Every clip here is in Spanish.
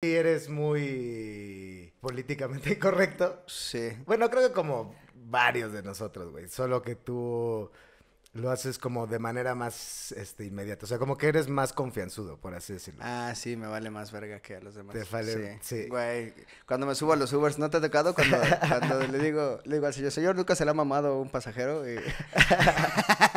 Sí, eres muy políticamente correcto? Sí. Bueno, creo que como varios de nosotros, güey. Solo que tú lo haces como de manera más este, inmediata. O sea, como que eres más confianzudo, por así decirlo. Ah, sí, me vale más verga que a los demás. Te vale, sí. Güey, cuando me subo a los Ubers, ¿no te ha tocado? Cuando, le digo, le digo al señor, señor, nunca se le ha mamado un pasajero. Y...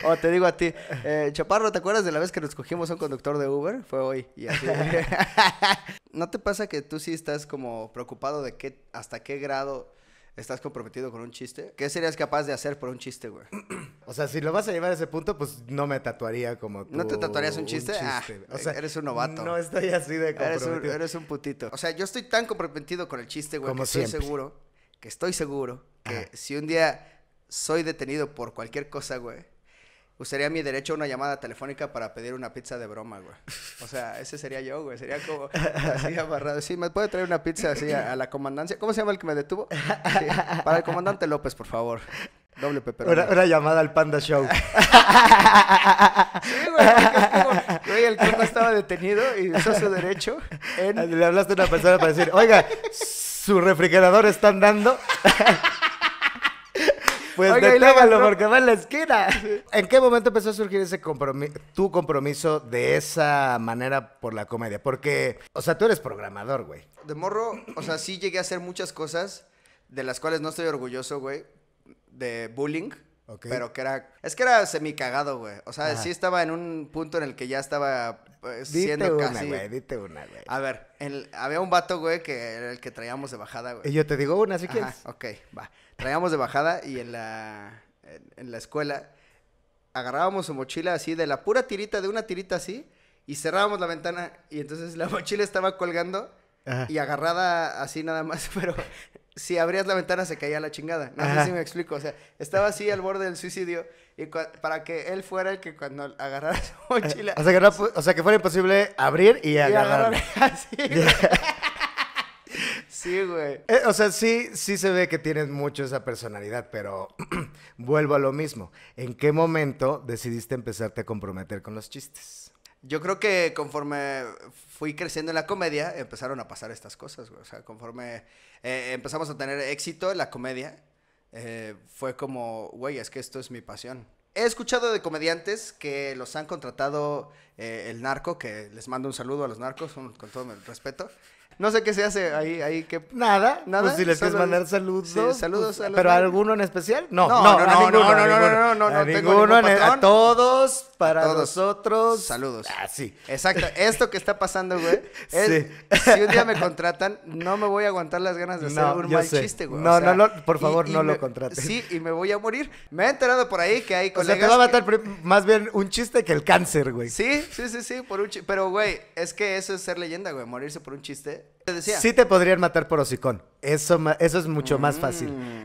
O oh, te digo a ti, eh, Chaparro, ¿te acuerdas de la vez que nos cogimos a un conductor de Uber? Fue hoy. Y así. ¿No te pasa que tú sí estás como preocupado de qué, hasta qué grado estás comprometido con un chiste? ¿Qué serías capaz de hacer por un chiste, güey? O sea, si lo vas a llevar a ese punto, pues no me tatuaría como tú. ¿No te tatuarías un chiste? Ah, o sea, eres un novato. No estoy así de comprometido. Eres un, putito. O sea, yo estoy tan comprometido con el chiste, güey, que estoy seguro, que estoy seguro que si un día soy detenido por cualquier cosa, güey, usaría mi derecho a una llamada telefónica para pedir una pizza de broma, güey. O sea, ese sería yo, güey. Sería como así amarrado. Sí, ¿me puede traer una pizza así a, la comandancia? ¿Cómo se llama el que me detuvo? Para el comandante López, por favor. Doble Una, llamada al Panda Show. sí, güey, porque, güey, el estaba detenido y usó su derecho Le hablaste a una persona para decir, oiga, su refrigerador está andando... Pues Oiga, porque va en la esquina. ¿En qué momento empezó a surgir ese compromiso, tu compromiso de esa manera por la comedia? Porque, o sea, tú eres programador, güey. De morro, o sea, sí llegué a hacer muchas cosas de las cuales no estoy orgulloso, güey. De bullying. Pero que era. Es que era semi cagado, güey. O sea, sí estaba en un punto en el que ya estaba pues, dite siendo una, Güey, dite una, güey. A ver, había un vato, güey, que era el que traíamos de bajada, güey. Y yo te digo una si quieres. Ok, va traíamos de bajada y en la, en, la escuela agarrábamos su mochila así de la pura tirita, de una tirita así, y cerrábamos la ventana y entonces la mochila estaba colgando y agarrada así nada más, pero si abrías la ventana se caía la chingada. No sé si me explico, o sea, estaba así al borde del suicidio y para que él fuera el que cuando agarrara su eh, mochila... o, sea que fuera imposible abrir y, agarrar. así. Sí, güey. Eh, o sea, sí, sí se ve que tienes mucho esa personalidad, pero vuelvo a lo mismo. ¿En qué momento decidiste empezarte a comprometer con los chistes? Yo creo que conforme fui creciendo en la comedia, empezaron a pasar estas cosas, güey. O sea, conforme eh, empezamos a tener éxito en la comedia, eh, fue como, güey, es que esto es mi pasión. He escuchado de comediantes que los han contratado el narco, que les mando un saludo a los narcos, con todo el respeto. No sé qué se hace ahí, ahí que... Nada, nada. Pues si les quieres mandar saludos. Sí, pues, saludos, saludos. ¿Pero alguno en especial? No, no, no, no, no, no, no, no, no, no, tengo ningún A todos, para nosotros. Saludos. Ah, sí. Exacto. Esto que está pasando, güey. es Si un día me contratan, no me voy a aguantar las ganas de hacer un mal chiste, güey. No, no, no, por favor, no lo contraten. Sí, y me voy a morir. Me he enterado por ahí que hay colegas... O sea, te va a matar más bien un chiste que el cáncer, güey. Sí, sí, sí, sí, por un chiste. Pero, güey, es que eso es ser leyenda, güey. Morirse por un chiste decía. Sí te podrían matar por hocicón. Eso, eso es mucho más fácil. Mm,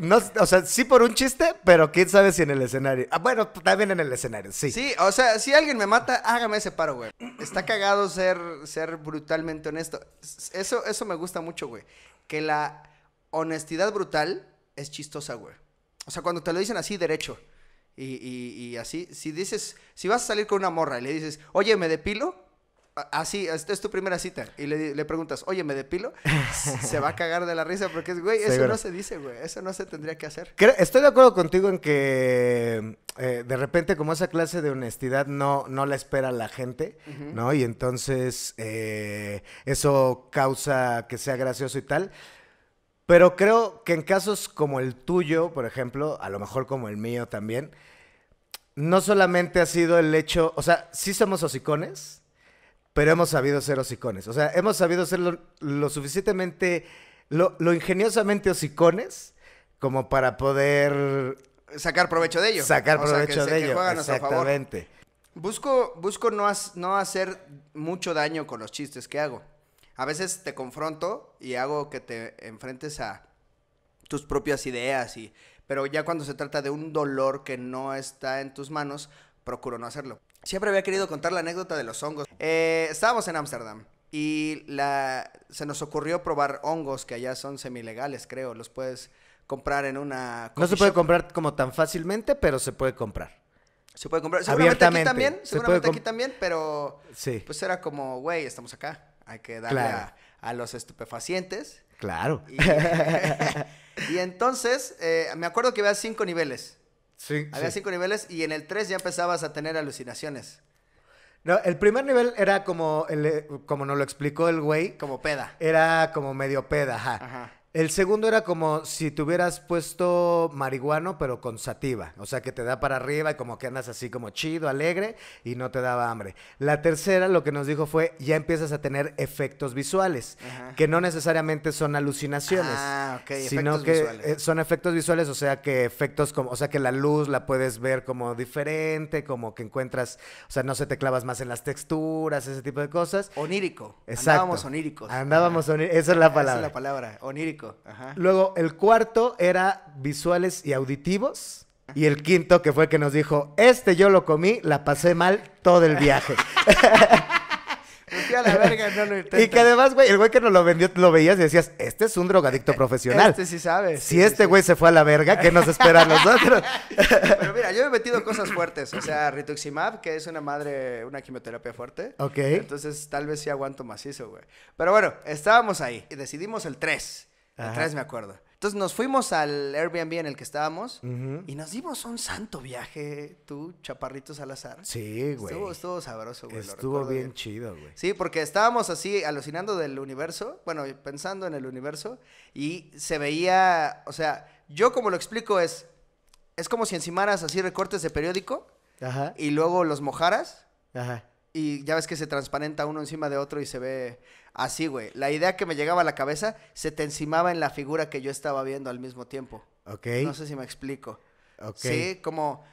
no, o sea, sí por un chiste, pero quién sabe si en el escenario. Ah, bueno, también en el escenario, sí. Sí, o sea, si alguien me mata, hágame ese paro, güey. Está cagado ser, ser brutalmente honesto. Eso, eso me gusta mucho, güey. Que la honestidad brutal es chistosa, güey. O sea, cuando te lo dicen así, derecho. Y, y así, si dices, si vas a salir con una morra y le dices, oye, me depilo, Así, es tu primera cita. Y le, preguntas, oye, ¿me depilo? Se va a cagar de la risa porque, es, güey, eso no se dice, güey. Eso no se tendría que hacer. Estoy de acuerdo contigo en que eh, de repente como esa clase de honestidad no, no la espera la gente, ¿no? Y entonces eh, eso causa que sea gracioso y tal. Pero creo que en casos como el tuyo, por ejemplo, a lo mejor como el mío también, no solamente ha sido el hecho, o sea, sí somos hocicones, pero hemos sabido ser hocicones. O sea, hemos sabido ser lo, suficientemente, lo, lo, ingeniosamente hocicones como para poder... Sacar provecho de ello. Sacar provecho de ello. Exactamente. Busco, busco no, no hacer mucho daño con los chistes que hago. A veces te confronto y hago que te enfrentes a tus propias ideas y... Pero ya cuando se trata de un dolor que no está en tus manos, procuro no hacerlo. Siempre había querido contar la anécdota de los hongos. Eh, estábamos en Ámsterdam y la, se nos ocurrió probar hongos que allá son semilegales, creo. Los puedes comprar en una... No se puede comprar como tan fácilmente, pero se puede comprar. Se puede comprar. Seguramente aquí también, seguramente aquí también, pero pues era como, güey, estamos acá. Hay que darle a, los estupefacientes. Claro. Y, entonces, eh, me acuerdo que a cinco niveles. Había cinco niveles y en el 3 ya empezabas a tener alucinaciones. No, el primer nivel era como, eh, como nos lo explicó el güey. Como peda. Era como medio peda, ajá. ajá. El segundo era como si te hubieras puesto marihuano, pero con sativa. O sea, que te da para arriba y como que andas así como chido, alegre y no te daba hambre. La tercera lo que nos dijo fue, ya empiezas a tener efectos visuales, que no necesariamente son alucinaciones. Ah, Sino que eh, son efectos visuales, o sea, que efectos como, o sea, que la luz la puedes ver como diferente, como que encuentras, o sea, no se te clavas más en las texturas, ese tipo de cosas. Onírico. Exacto. Andábamos oníricos. Andábamos oníricos. Esa es la palabra. Esa es la palabra, onírico. Luego, el cuarto era visuales y auditivos. Y el quinto, que fue el que nos dijo, este yo lo comí, la pasé mal todo el viaje. Pues y que además, güey, el güey que nos lo vendió, lo veías y decías, este es un drogadicto profesional. Este sí sabe. Si este güey se fue a la verga, ¿qué nos espera a nosotros? Pero mira, yo he metido cosas fuertes. O sea, rituximab, que es una madre, una quimioterapia fuerte. Ok. Entonces, tal vez sí aguanto macizo, güey. Pero bueno, estábamos ahí y decidimos el 3. Atrás me acuerdo. Entonces nos fuimos al Airbnb en el que estábamos y nos dimos un santo viaje, tú, Chaparrito Salazar. Sí, güey. Estuvo, sabroso, güey. Estuvo bien, chido, güey. Sí, porque estábamos así alucinando del universo, bueno, pensando en el universo y se veía, o sea, yo como lo explico es, es como si encimaras así recortes de periódico y luego los mojaras. Y ya ves que se transparenta uno encima de otro y se ve así, güey. La idea que me llegaba a la cabeza se te encimaba en la figura que yo estaba viendo al mismo tiempo. Ok. No sé si me explico. Ok. Sí, como,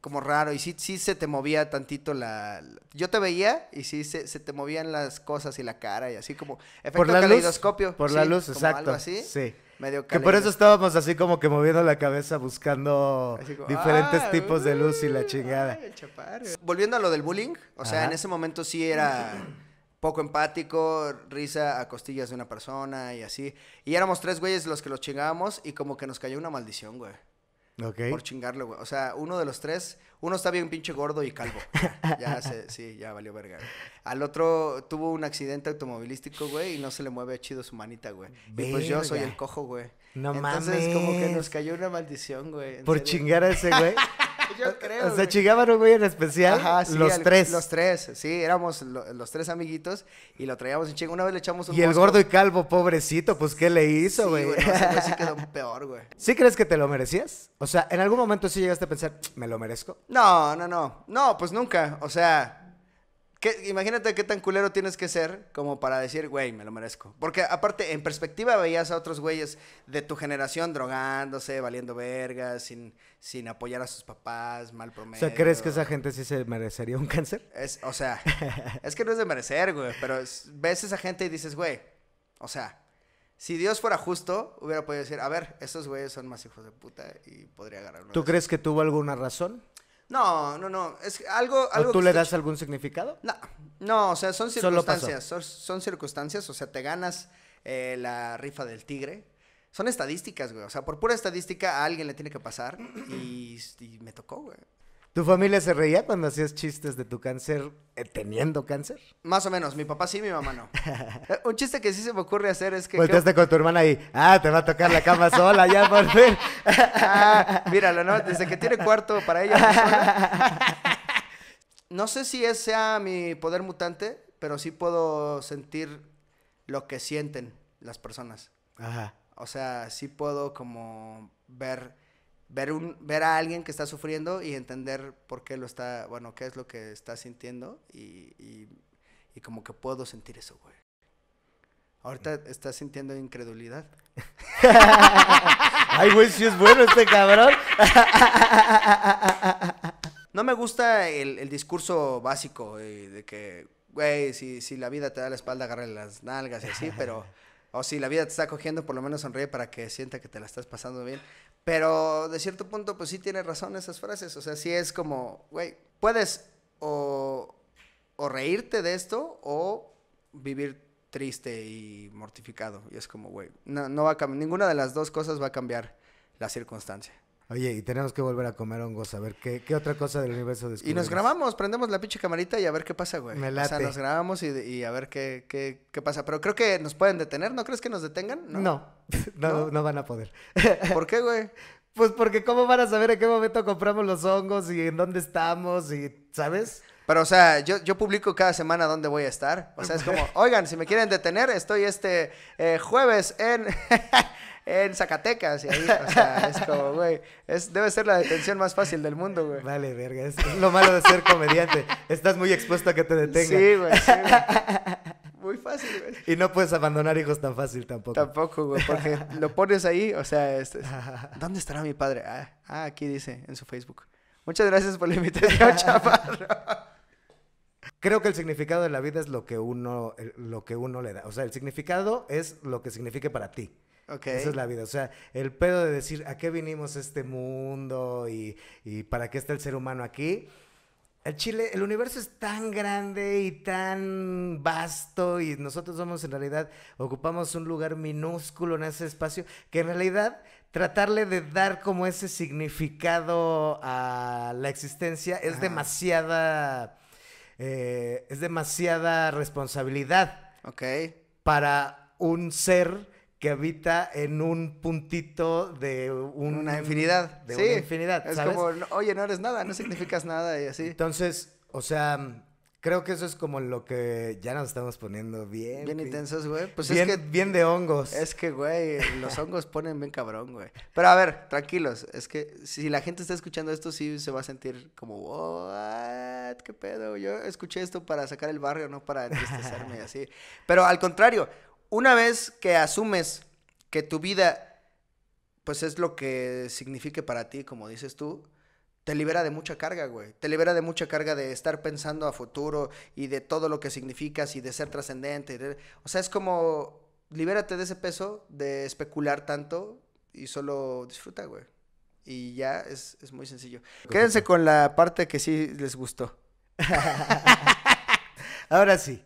como raro. Y sí, sí se te movía tantito la... Yo te veía y sí se, te movían las cosas y la cara y así como... Efecto por la caleidoscopio. Luz, por la luz, exacto. Algo así. Sí. Medio que por eso estábamos así como que moviendo la cabeza buscando diferentes ah, tipos de luz y la uh, chingada. Volviendo a lo del bullying, o sea, en ese momento sí era poco empático, risa a costillas de una persona y así. Y éramos tres güeyes los que los chingábamos y como que nos cayó una maldición, güey. Ok. Por chingarlo, güey. O sea, uno de los tres, uno está bien pinche gordo y calvo. ya se, sí, ya valió verga. Al otro tuvo un accidente automovilístico, güey, y no se le mueve chido su manita, güey. Y pues yo soy el cojo, güey. No mames. Entonces, como que nos cayó una maldición, güey. Por chingar a ese, güey. Yo creo. O sea, chingaban un güey en especial. los tres. Los tres, sí, éramos los tres amiguitos y lo traíamos en chingo. Una vez le echamos un. Y el gordo y calvo, pobrecito, pues ¿qué le hizo, güey? sí quedó peor, güey. ¿Sí crees que te lo merecías? O sea, ¿en algún momento sí llegaste a pensar, me lo merezco? No, no, no. No, pues nunca. O sea, imagínate qué tan culero tienes que ser como para decir, güey, me lo merezco. Porque aparte, en perspectiva veías a otros güeyes de tu generación drogándose, valiendo vergas, sin, sin apoyar a sus papás, mal promedio. O sea, ¿crees que esa gente sí se merecería un cáncer? Es, o sea, es que no es de merecer, güey, pero ves a esa gente y dices, güey, o sea, si Dios fuera justo, hubiera podido decir, a ver, estos güeyes son más hijos de puta y podría agarrarlo. ¿Tú crees que tuvo alguna razón? No, no, no. Es algo. algo ¿Tú le das algún significado? No, no, o sea, son circunstancias. Son, son, circunstancias, o sea, te ganas eh, la rifa del tigre. Son estadísticas, güey. O sea, por pura estadística a alguien le tiene que pasar. y me tocó, güey. ¿Tu familia se reía cuando hacías chistes de tu cáncer eh, teniendo cáncer? Más o menos, mi papá sí, mi mamá no. Eh, un chiste que sí se me ocurre hacer es que... Volteaste con tu hermana y, ah, te va a tocar la cama sola, ya por fin. Ah, míralo, ¿no? Desde que tiene cuarto para ella. no sé si ese sea mi poder mutante, pero sí puedo sentir lo que sienten las personas. Ajá. O sea, sí puedo como ver ver, un, ver a alguien que está sufriendo y entender por qué lo está, bueno, qué es lo que está sintiendo y, y, como que puedo sentir eso, güey. Ahorita mm. estás sintiendo incredulidad. Ay, güey, si es bueno este cabrón. no me gusta el, el discurso básico eh, de que, güey, si, si la vida te da la espalda, agarra las nalgas y así, pero o si la vida te está cogiendo, por lo menos sonríe para que sienta que te la estás pasando bien. Pero de cierto punto, pues sí tiene razón esas frases. O sea, sí es como, güey, puedes o, reírte de esto o vivir triste y mortificado. Y es como, güey, no va a cambiar, ninguna de las dos cosas va a cambiar la circunstancia. Oye, y tenemos que volver a comer hongos, a ver qué, otra cosa del universo descubrimos. Y nos grabamos, prendemos la pinche camarita y a ver qué pasa, güey. Me O sea, nos grabamos y, a ver qué, pasa. Pero creo que nos pueden detener, ¿no crees que nos detengan? No, no, van a poder. ¿Por qué, güey? Pues porque cómo van a saber en qué momento compramos los hongos y en dónde estamos y, ¿sabes? Pero, o sea, yo, yo publico cada semana dónde voy a estar. O sea, es como, oigan, si me quieren detener, estoy este eh, jueves en en Zacatecas. Y ahí, o sea, es como, güey, debe ser la detención más fácil del mundo, güey. Vale, verga, es, lo malo de ser comediante. Estás muy expuesto a que te detengan. Sí, güey, Muy fácil, güey. Y no puedes abandonar hijos tan fácil tampoco. Tampoco, güey, porque lo pones ahí, o sea, ¿dónde estará mi padre? Ah, ah, aquí dice, en su Facebook. Muchas gracias por la invitación, chaparro. Creo que el significado de la vida es lo que uno, lo que uno le da. O sea, el significado es lo que signifique para ti. Esa es la vida. O sea, el pedo de decir a qué vinimos este mundo y, para qué está el ser humano aquí. El Chile, el universo es tan grande y tan vasto y nosotros somos en realidad, ocupamos un lugar minúsculo en ese espacio, que en realidad tratarle de dar como ese significado a la existencia es demasiada, eh, es demasiada responsabilidad. Para un ser que habita en un puntito de una mm, infinidad. De una infinidad. Es como, oye, no eres nada, no significas nada y así. Entonces, o sea, creo que eso es como lo que ya nos estamos poniendo bien. Bien intensos, güey. Pues bien, es que, bien de hongos. Es que, güey, los hongos ponen bien cabrón, güey. Pero a ver, tranquilos, es que si la gente está escuchando esto, sí se va a sentir como, qué pedo. Yo escuché esto para sacar el barrio, no para entristecerme y así. Pero al contrario, una vez que asumes que tu vida, pues es lo que signifique para ti, como dices tú, te libera de mucha carga, güey. Te libera de mucha carga de estar pensando a futuro y de todo lo que significas y de ser trascendente. O sea, es como, libérate de ese peso de especular tanto y solo disfruta, güey. Y ya es, es muy sencillo. Quédense con la parte que sí les gustó. Ahora sí.